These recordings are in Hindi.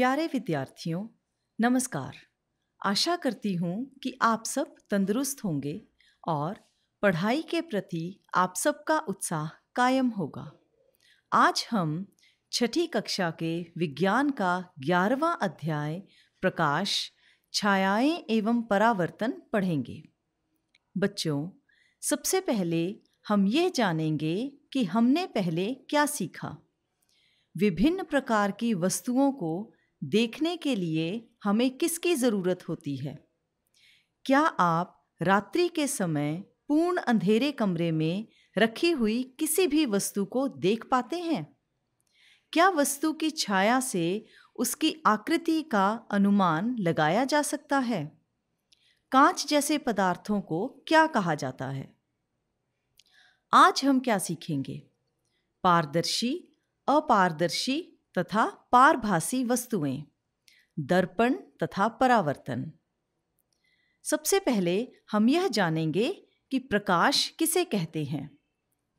प्यारे विद्यार्थियों नमस्कार आशा करती हूँ कि आप सब तंदुरुस्त होंगे और पढ़ाई के प्रति आप सबका उत्साह कायम होगा आज हम छठी कक्षा के विज्ञान का ग्यारहवा अध्याय प्रकाश छायाएं एवं परावर्तन पढ़ेंगे बच्चों सबसे पहले हम ये जानेंगे कि हमने पहले क्या सीखा विभिन्न प्रकार की वस्तुओं को देखने के लिए हमें किसकी ज़रूरत होती है क्या आप रात्रि के समय पूर्ण अंधेरे कमरे में रखी हुई किसी भी वस्तु को देख पाते हैं क्या वस्तु की छाया से उसकी आकृति का अनुमान लगाया जा सकता है कांच जैसे पदार्थों को क्या कहा जाता है आज हम क्या सीखेंगे पारदर्शी अपारदर्शी तथा पारभासी वस्तुएं दर्पण तथा परावर्तन सबसे पहले हम यह जानेंगे कि प्रकाश किसे कहते हैं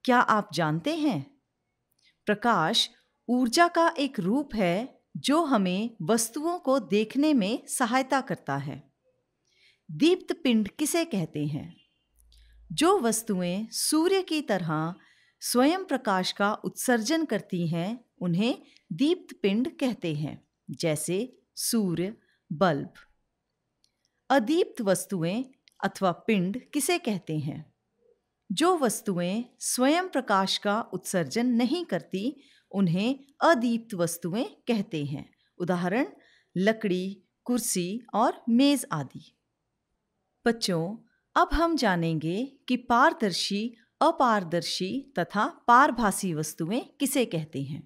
क्या आप जानते हैं प्रकाश ऊर्जा का एक रूप है जो हमें वस्तुओं को देखने में सहायता करता है दीप्त पिंड किसे कहते हैं जो वस्तुएं सूर्य की तरह स्वयं प्रकाश का उत्सर्जन करती हैं उन्हें दीप्त पिंड कहते हैं जैसे सूर्य बल्ब अदीप्त वस्तुएं अथवा पिंड किसे कहते हैं जो वस्तुएं स्वयं प्रकाश का उत्सर्जन नहीं करती उन्हें अदीप्त वस्तुएं कहते हैं उदाहरण लकड़ी कुर्सी और मेज़ आदि बच्चों अब हम जानेंगे कि पारदर्शी अपारदर्शी तथा पारभासी वस्तुएं किसे कहते हैं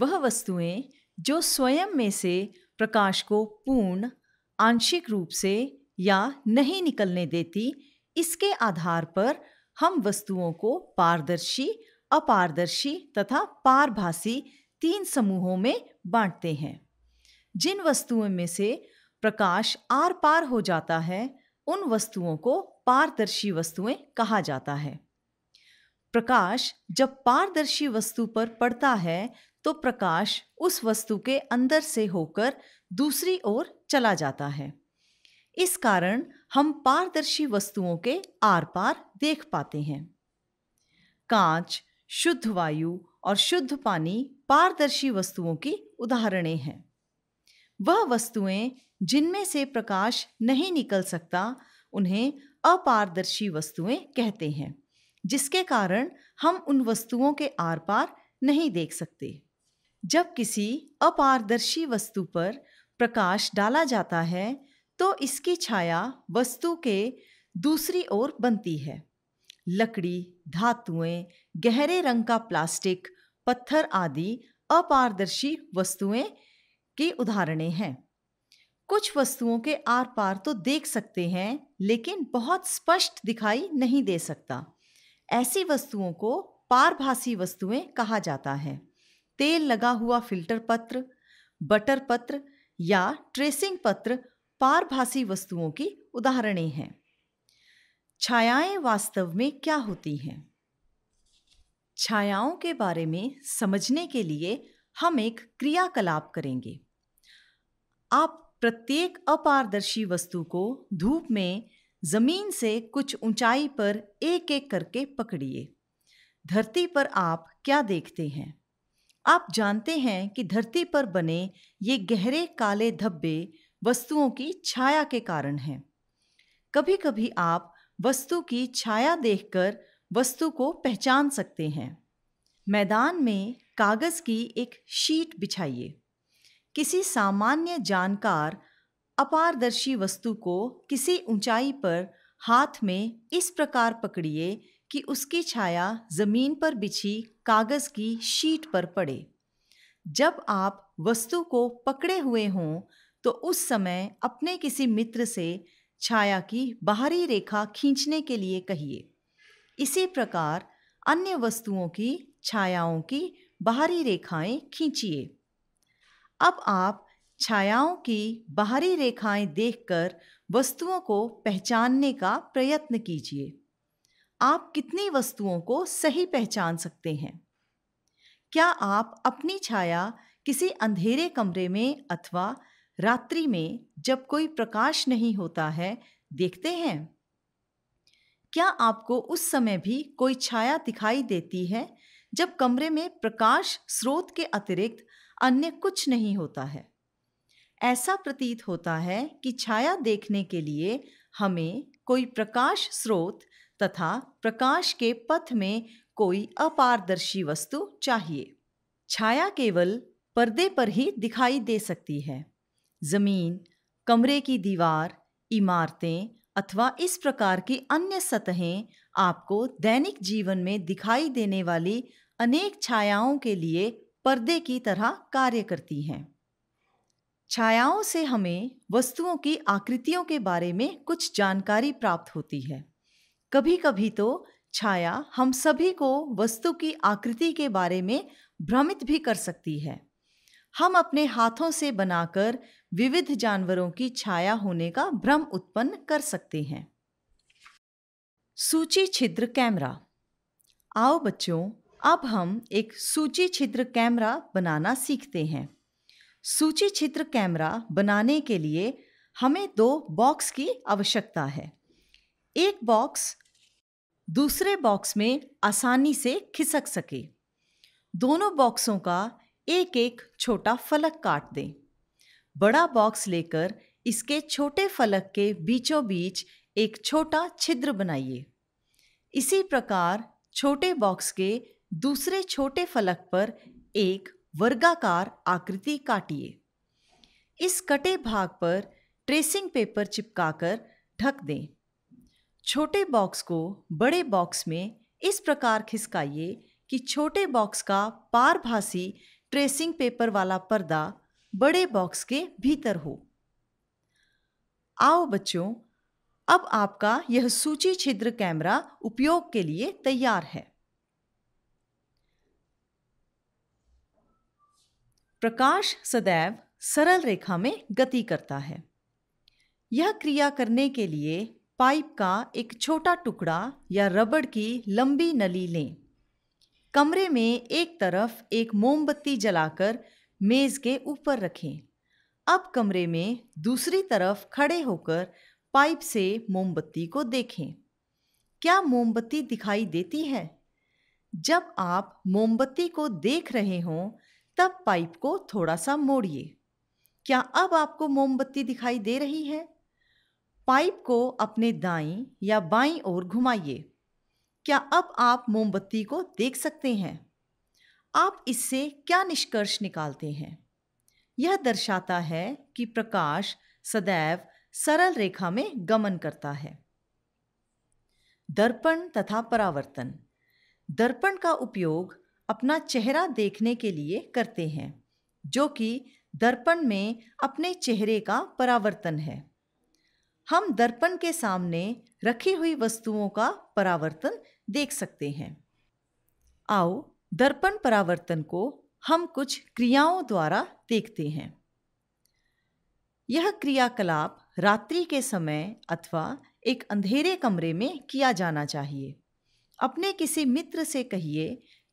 वह वस्तुएं जो स्वयं में से प्रकाश को पूर्ण आंशिक रूप से या नहीं निकलने देती इसके आधार पर हम वस्तुओं को पारदर्शी अपारदर्शी तथा पारभासी तीन समूहों में बांटते हैं जिन वस्तुओं में से प्रकाश आर पार हो जाता है उन वस्तुओं को पारदर्शी वस्तुएं कहा जाता है प्रकाश जब पारदर्शी वस्तु पर पड़ता है तो प्रकाश उस वस्तु के अंदर से होकर दूसरी ओर चला जाता है इस कारण हम पारदर्शी वस्तुओं के आर पार देख पाते हैं कांच शुद्ध वायु और शुद्ध पानी पारदर्शी वस्तुओं की उदाहरणें हैं वह वस्तुएं जिनमें से प्रकाश नहीं निकल सकता उन्हें अपारदर्शी वस्तुएं कहते हैं जिसके कारण हम उन वस्तुओं के आर पार नहीं देख सकते जब किसी अपारदर्शी वस्तु पर प्रकाश डाला जाता है तो इसकी छाया वस्तु के दूसरी ओर बनती है लकड़ी धातुएं गहरे रंग का प्लास्टिक पत्थर आदि अपारदर्शी वस्तुएं की उदाहरणें हैं कुछ वस्तुओं के आर पार तो देख सकते हैं लेकिन बहुत स्पष्ट दिखाई नहीं दे सकता ऐसी वस्तुओं को पारभासी वस्तुएं कहा जाता है तेल लगा हुआ फिल्टर पत्र बटर पत्र या ट्रेसिंग पत्र पारभासी वस्तुओं की उदाहरणें हैं छायाएं वास्तव में क्या होती हैं छायाओं के बारे में समझने के लिए हम एक क्रियाकलाप करेंगे आप प्रत्येक अपारदर्शी वस्तु को धूप में जमीन से कुछ ऊंचाई पर एक एक करके पकड़िए धरती पर आप क्या देखते हैं आप जानते हैं कि धरती पर बने ये गहरे काले धब्बे वस्तुओं की छाया के कारण हैं कभी कभी आप वस्तु की छाया देखकर वस्तु को पहचान सकते हैं मैदान में कागज़ की एक शीट बिछाइए किसी सामान्य जानकार अपारदर्शी वस्तु को किसी ऊंचाई पर हाथ में इस प्रकार पकड़िए कि उसकी छाया ज़मीन पर बिछी कागज़ की शीट पर पड़े जब आप वस्तु को पकड़े हुए हों तो उस समय अपने किसी मित्र से छाया की बाहरी रेखा खींचने के लिए कहिए इसी प्रकार अन्य वस्तुओं की छायाओं की बाहरी रेखाएं खींचिए अब आप छायाओं की बाहरी रेखाएं देखकर वस्तुओं को पहचानने का प्रयत्न कीजिए आप कितनी वस्तुओं को सही पहचान सकते हैं क्या आप अपनी छाया किसी अंधेरे कमरे में अथवा रात्रि में जब कोई प्रकाश नहीं होता है देखते हैं क्या आपको उस समय भी कोई छाया दिखाई देती है जब कमरे में प्रकाश स्रोत के अतिरिक्त अन्य कुछ नहीं होता है ऐसा प्रतीत होता है कि छाया देखने के लिए हमें कोई प्रकाश स्रोत तथा प्रकाश के पथ में कोई अपारदर्शी वस्तु चाहिए छाया केवल पर्दे पर ही दिखाई दे सकती है ज़मीन कमरे की दीवार इमारतें अथवा इस प्रकार की अन्य सतहें आपको दैनिक जीवन में दिखाई देने वाली अनेक छायाओं के लिए पर्दे की तरह कार्य करती हैं छायाओं से हमें वस्तुओं की आकृतियों के बारे में कुछ जानकारी प्राप्त होती है कभी कभी तो छाया हम सभी को वस्तु की आकृति के बारे में भ्रमित भी कर सकती है हम अपने हाथों से बनाकर विविध जानवरों की छाया होने का भ्रम उत्पन्न कर सकते हैं सूची छिद्र कैमरा आओ बच्चों अब हम एक सूची छिद्र कैमरा बनाना सीखते हैं सूची चित्र कैमरा बनाने के लिए हमें दो बॉक्स की आवश्यकता है एक बॉक्स दूसरे बॉक्स में आसानी से खिसक सके दोनों बॉक्सों का एक एक छोटा फलक काट दें बड़ा बॉक्स लेकर इसके छोटे फलक के बीचों बीच एक छोटा छिद्र बनाइए इसी प्रकार छोटे बॉक्स के दूसरे छोटे फलक पर एक वर्गाकार आकृति काटिए इस कटे भाग पर ट्रेसिंग पेपर चिपकाकर ढक दें छोटे बॉक्स को बड़े बॉक्स में इस प्रकार खिसकाइए कि छोटे बॉक्स का पारभासी ट्रेसिंग पेपर वाला पर्दा बड़े बॉक्स के भीतर हो आओ बच्चों अब आपका यह सूची छिद्र कैमरा उपयोग के लिए तैयार है प्रकाश सदैव सरल रेखा में गति करता है यह क्रिया करने के लिए पाइप का एक छोटा टुकड़ा या रबड़ की लंबी नली लें कमरे में एक तरफ एक मोमबत्ती जलाकर मेज़ के ऊपर रखें अब कमरे में दूसरी तरफ खड़े होकर पाइप से मोमबत्ती को देखें क्या मोमबत्ती दिखाई देती है जब आप मोमबत्ती को देख रहे हों तब पाइप को थोड़ा सा मोड़िए क्या अब आपको मोमबत्ती दिखाई दे रही है पाइप को अपने दाई या बाई ओर घुमाइए क्या अब आप मोमबत्ती को देख सकते हैं आप इससे क्या निष्कर्ष निकालते हैं यह दर्शाता है कि प्रकाश सदैव सरल रेखा में गमन करता है दर्पण तथा परावर्तन दर्पण का उपयोग अपना चेहरा देखने के लिए करते हैं जो कि दर्पण में अपने चेहरे का परावर्तन है हम दर्पण के सामने रखी हुई वस्तुओं का परावर्तन देख सकते हैं आओ दर्पण परावर्तन को हम कुछ क्रियाओं द्वारा देखते हैं यह क्रियाकलाप रात्रि के समय अथवा एक अंधेरे कमरे में किया जाना चाहिए अपने किसी मित्र से कहिए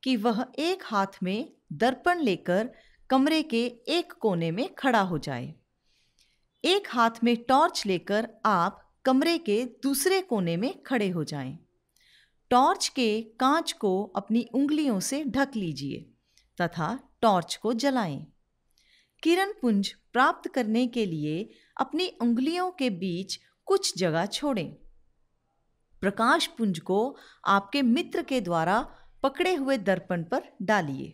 कि वह एक हाथ में दर्पण लेकर कमरे के एक कोने में खड़ा हो जाए एक हाथ में टॉर्च लेकर आप कमरे के दूसरे कोने में खड़े हो जाएं। टॉर्च के कांच को अपनी उंगलियों से ढक लीजिए तथा टॉर्च को जलाएं। किरण पुंज प्राप्त करने के लिए अपनी उंगलियों के बीच कुछ जगह छोड़ें प्रकाश पुंज को आपके मित्र के द्वारा पकड़े हुए दर्पण पर डालिए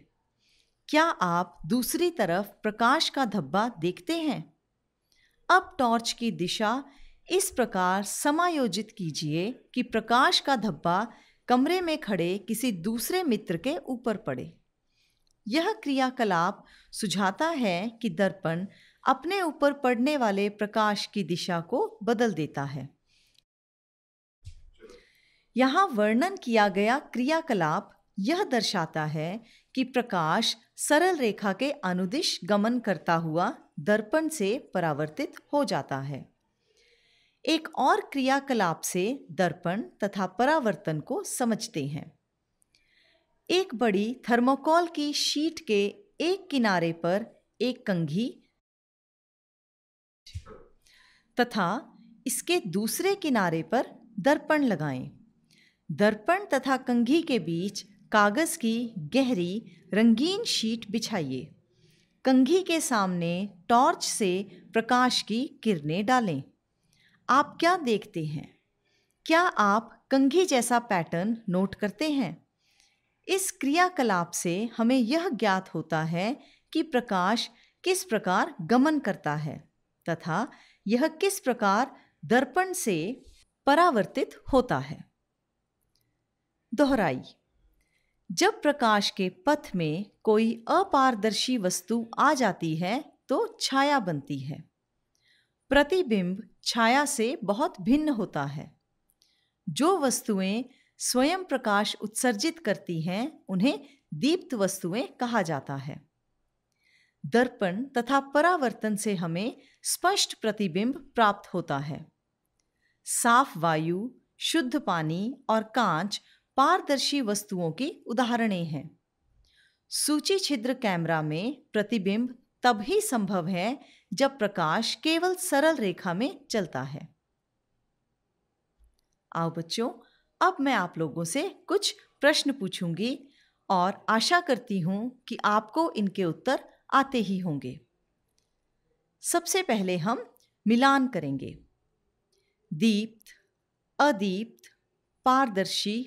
क्या आप दूसरी तरफ प्रकाश का धब्बा देखते हैं अब टॉर्च की दिशा इस प्रकार समायोजित कीजिए कि प्रकाश का धब्बा कमरे में खड़े किसी दूसरे मित्र के ऊपर पड़े यह क्रियाकलाप सुझाता है कि दर्पण अपने ऊपर पड़ने वाले प्रकाश की दिशा को बदल देता है यहाँ वर्णन किया गया क्रियाकलाप यह दर्शाता है कि प्रकाश सरल रेखा के अनुदिश गमन करता हुआ दर्पण से परावर्तित हो जाता है एक और क्रियाकलाप से दर्पण तथा परावर्तन को समझते हैं एक बड़ी थर्मोकॉल की शीट के एक किनारे पर एक कंघी तथा इसके दूसरे किनारे पर दर्पण लगाएं। दर्पण तथा कंघी के बीच कागज़ की गहरी रंगीन शीट बिछाइए कंघी के सामने टॉर्च से प्रकाश की किरणें डालें आप क्या देखते हैं क्या आप कंघी जैसा पैटर्न नोट करते हैं इस क्रियाकलाप से हमें यह ज्ञात होता है कि प्रकाश किस प्रकार गमन करता है तथा यह किस प्रकार दर्पण से परावर्तित होता है दोहराई जब प्रकाश के पथ में कोई अपारदर्शी वस्तु आ जाती है तो छाया बनती है प्रतिबिंब छाया से बहुत भिन्न होता है जो वस्तुएं स्वयं प्रकाश उत्सर्जित करती हैं उन्हें दीप्त वस्तुएं कहा जाता है दर्पण तथा परावर्तन से हमें स्पष्ट प्रतिबिंब प्राप्त होता है साफ वायु शुद्ध पानी और कांच पारदर्शी वस्तुओं की उदाहरणें हैं सूची छिद्र कैमरा में प्रतिबिंब तब ही संभव है जब प्रकाश केवल सरल रेखा में चलता है आओ बच्चों अब मैं आप लोगों से कुछ प्रश्न पूछूंगी और आशा करती हूं कि आपको इनके उत्तर आते ही होंगे सबसे पहले हम मिलान करेंगे दीप्त अदीप्त पारदर्शी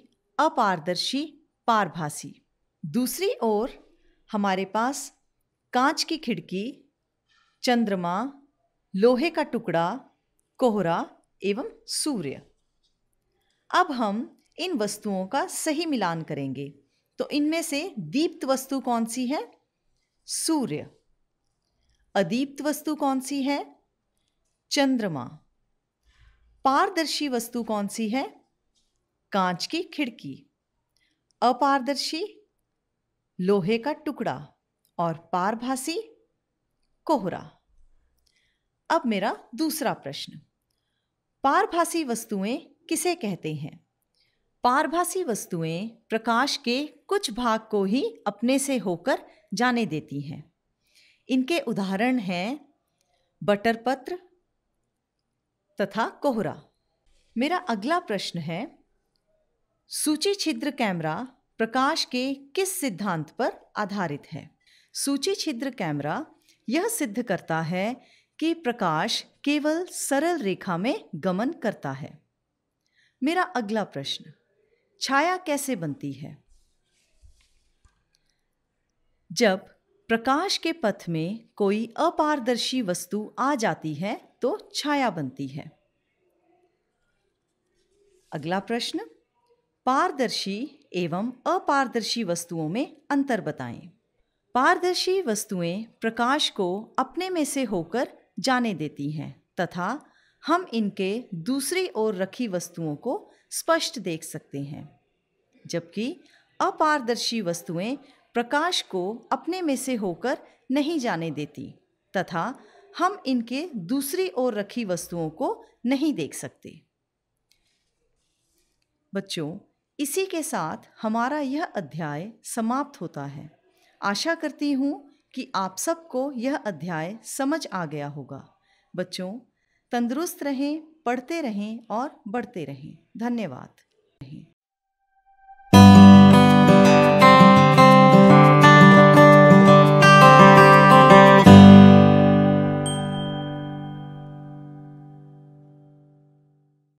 अपारदर्शी पारभासी दूसरी ओर हमारे पास कांच की खिड़की चंद्रमा लोहे का टुकड़ा कोहरा एवं सूर्य अब हम इन वस्तुओं का सही मिलान करेंगे तो इनमें से दीप्त वस्तु कौन सी है सूर्य अदीप्त वस्तु कौन सी है चंद्रमा पारदर्शी वस्तु कौन सी है कांच की खिड़की अपारदर्शी लोहे का टुकड़ा और पारभासी कोहरा अब मेरा दूसरा प्रश्न पारभासी वस्तुएं किसे कहते हैं पारभासी वस्तुएं प्रकाश के कुछ भाग को ही अपने से होकर जाने देती हैं इनके उदाहरण हैं बटरपत्र तथा कोहरा मेरा अगला प्रश्न है सूची छिद्र कैमरा प्रकाश के किस सिद्धांत पर आधारित है सूची छिद्र कैमरा यह सिद्ध करता है कि प्रकाश केवल सरल रेखा में गमन करता है मेरा अगला प्रश्न छाया कैसे बनती है जब प्रकाश के पथ में कोई अपारदर्शी वस्तु आ जाती है तो छाया बनती है अगला प्रश्न पारदर्शी एवं अपारदर्शी वस्तुओं में अंतर बताएं। पारदर्शी वस्तुएं प्रकाश को अपने में से होकर जाने देती हैं तथा हम इनके दूसरी ओर रखी वस्तुओं को स्पष्ट देख सकते हैं जबकि अपारदर्शी वस्तुएं प्रकाश को अपने में से होकर नहीं जाने देती तथा हम इनके दूसरी ओर रखी वस्तुओं को नहीं देख सकते बच्चों इसी के साथ हमारा यह अध्याय समाप्त होता है आशा करती हूँ कि आप सबको यह अध्याय समझ आ गया होगा बच्चों तंदुरुस्त रहें पढ़ते रहें और बढ़ते रहें धन्यवाद रहें